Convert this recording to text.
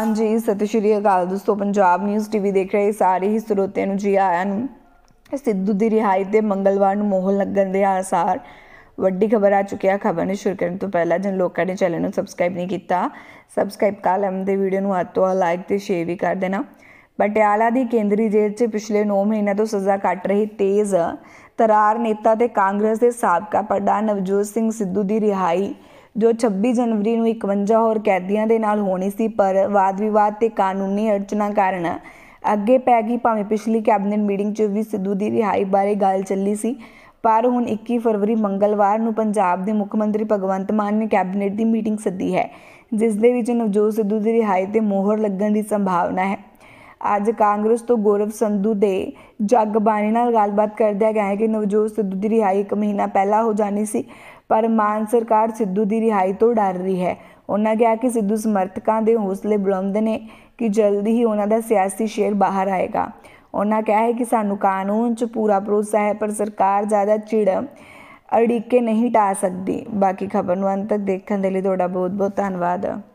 ਹਾਂਜੀ ਸਤਿ ਸ਼੍ਰੀ ਅਕਾਲ ਦੋਸਤੋ ਪੰਜਾਬ ਨਿਊਜ਼ ਟੀਵੀ ਦੇਖ ਰਹੇ ਸਾਰੇ ਹੀ ਸਰੋਤਿਆਂ ਨੂੰ ਜੀ ਆਇਆਂ ਨੂੰ ਸਿੱਧੂ ਦੀ ਰਿਹਾਈ ਤੇ ਮੰਗਲਵਾਰ ਨੂੰ ਮੋਹਲ ਲੱਗਣ ਦੇ ਆਸਾਰ ਵੱਡੀ ਖਬਰ ਆ ਚੁੱਕੀ ਆ ਖਬਰ ਨੂੰ ਸ਼ੁਰੂ ਕਰਨ ਤੋਂ ਪਹਿਲਾਂ ਜਿਨ ਲੋਕਾਂ ਨੇ ਚੈਨਲ ਨੂੰ ਸਬਸਕ੍ਰਾਈਬ ਨਹੀਂ ਕੀਤਾ ਸਬਸਕ੍ਰਾਈਬ ਕਰ ਲੈਣ ਦੇ ਵੀਡੀਓ ਨੂੰ ਹੱਥੋਂ ਲਾਈਕ ਤੇ ਸ਼ੇਅਰ ਵੀ ਕਰ ਦੇਣਾ ਪਟਿਆਲਾ ਦੀ ਕੇਂਦਰੀ ਜੇਲ੍ਹ 'ਚ ਪਿਛਲੇ 9 ਮਹੀਨਿਆਂ ਤੋਂ ਸਜ਼ਾ ਕੱਟ ਰਹੀ ਤੇਜ਼ ਤਰਾਰ ਨੇਤਾ ਤੇ ਕਾਂਗਰਸ ਦੇ ਸਾਬਕਾ ਪ੍ਰਧਾਨ ਨਵਜੋਤ ਸਿੰਘ ਸਿੱਧੂ ਦੀ ਰਿਹਾਈ ਜੋ 26 ਜਨਵਰੀ ਨੂੰ 51 ਹੋਰ ਕੈਦੀਆਂ ਦੇ ਨਾਲ ਹੋਣੀ ਸੀ ਪਰ ਵਾਦ ਵਿਵਾਦ ਤੇ ਕਾਨੂੰਨੀ ਅੜਚਨਾ ਕਾਰਨ ਅੱਗੇ ਪੈ ਗਈ ਭਾਵੇਂ ਪਿਛਲੀ ਕੈਬਨਿਟ ਮੀਟਿੰਗ 'ਚ ਵੀ ਸਿੱਧੂ ਦੀ ਰਿਹਾਈ ਬਾਰੇ ਗੱਲ ਚੱਲੀ ਸੀ ਪਰ ਹੁਣ 21 ਫਰਵਰੀ ਮੰਗਲਵਾਰ ਨੂੰ ਪੰਜਾਬ ਦੇ ਮੁੱਖ ਮੰਤਰੀ ਭਗਵੰਤ ਮਾਨ ਨੇ ਕੈਬਨਿਟ ਦੀ ਮੀਟਿੰਗ ਸੱਦੀ ਹੈ ਜਿਸ ਦੇ ਵਿੱਚ ਨਵਜੋਤ ਸਿੱਧੂ ਦੀ ਰਿਹਾਈ ਤੇ ਮੋਹਰ ਲੱਗਣ ਦੀ ਸੰਭਾਵਨਾ ਹੈ ਅੱਜ ਕਾਂਗਰਸ ਤੋਂ ਗੌਰਵ ਸੰਧੂ ਦੇ ਜੱਗ ਬਾਣੀ ਨਾਲ ਗੱਲਬਾਤ ਕਰਦਿਆਂ ਕਹੇ ਕਿ ਨਵਜੋਤ ਸਿੱਧੂ ਦੀ ਰਿਹਾਈ ਇੱਕ ਮਹੀਨਾ ਪਹਿਲਾਂ ਹੋ ਜਾਣੀ ਸੀ ਪਰ ਮਾਨ ਸਰਕਾਰ ਸਿੱਧੂ ਦੀ ਰਿਹਾਈ ਤੋਂ ਡਰ ਰਹੀ ਹੈ ਉਹਨਾਂ ਕਿਹਾ ਕਿ ਸਿੱਧੂ ਸਮਰਥਕਾਂ ਦੇ ਹੌਸਲੇ ਬੁਲੰਦ ਨੇ ਕਿ ਜਲਦੀ ਹੀ ਉਹਨਾਂ ਦਾ ਸਿਆਸੀ ਸ਼ੇਰ ਬਾਹਰ ਆਏਗਾ ਉਹਨਾਂ ਕਿਹਾ ਹੈ ਕਿ ਸਾਨੂੰ ਕਾਨੂੰਨ 'ਚ ਪੂਰਾ ਭਰੋਸਾ ਹੈ ਪਰ ਸਰਕਾਰ ਜ਼ਿਆਦਾ ਚਿੜ ਅੜਿੱਕੇ ਨਹੀਂ ਟਾ ਸਕਦੀ ਬਾਕੀ ਖਬਰ ਨੂੰ ਅੰਤ ਤੱਕ ਦੇਖਣ ਦੇ ਲਈ ਤੁਹਾਡਾ ਬਹੁਤ ਬਹੁਤ ਧੰਨਵਾਦ